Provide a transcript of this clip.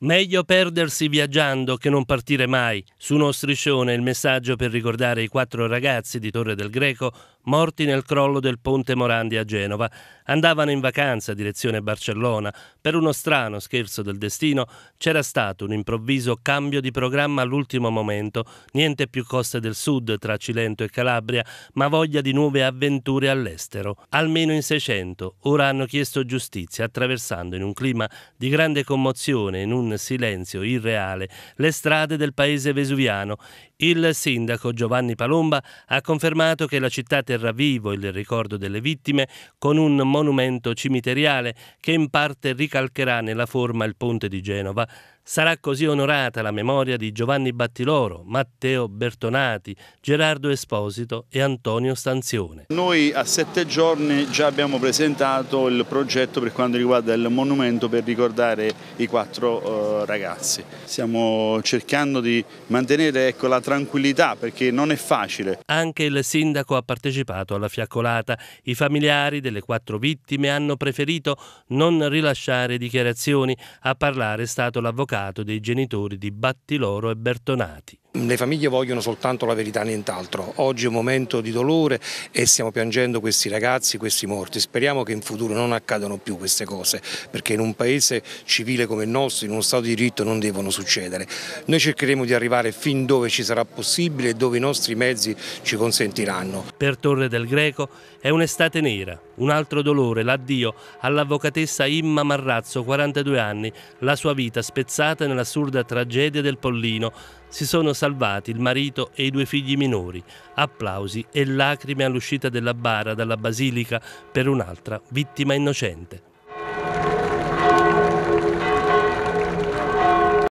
Meglio perdersi viaggiando che non partire mai. Su uno striscione il messaggio per ricordare i quattro ragazzi di Torre del Greco morti nel crollo del ponte Morandi a Genova. Andavano in vacanza direzione Barcellona. Per uno strano scherzo del destino c'era stato un improvviso cambio di programma all'ultimo momento. Niente più coste del sud tra Cilento e Calabria, ma voglia di nuove avventure all'estero. Almeno in 600 ora hanno chiesto giustizia attraversando in un clima di grande commozione, in un silenzio irreale, le strade del paese vesuviano il sindaco Giovanni Palomba ha confermato che la città terrà vivo il ricordo delle vittime con un monumento cimiteriale che in parte ricalcherà nella forma il ponte di Genova Sarà così onorata la memoria di Giovanni Battiloro, Matteo Bertonati, Gerardo Esposito e Antonio Stanzione. Noi a sette giorni già abbiamo presentato il progetto per quanto riguarda il monumento per ricordare i quattro eh, ragazzi. Stiamo cercando di mantenere ecco, la tranquillità perché non è facile. Anche il sindaco ha partecipato alla fiaccolata. I familiari delle quattro vittime hanno preferito non rilasciare dichiarazioni. A parlare è stato l'avvocato Stato dei genitori di Battiloro e Bertonati le famiglie vogliono soltanto la verità, nient'altro. Oggi è un momento di dolore e stiamo piangendo questi ragazzi, questi morti. Speriamo che in futuro non accadano più queste cose, perché in un paese civile come il nostro, in uno Stato di diritto, non devono succedere. Noi cercheremo di arrivare fin dove ci sarà possibile e dove i nostri mezzi ci consentiranno. Per Torre del Greco è un'estate nera, un altro dolore, l'addio all'avvocatessa Imma Marrazzo, 42 anni, la sua vita spezzata nell'assurda tragedia del Pollino, si sono salvati il marito e i due figli minori. Applausi e lacrime all'uscita della bara dalla basilica per un'altra vittima innocente.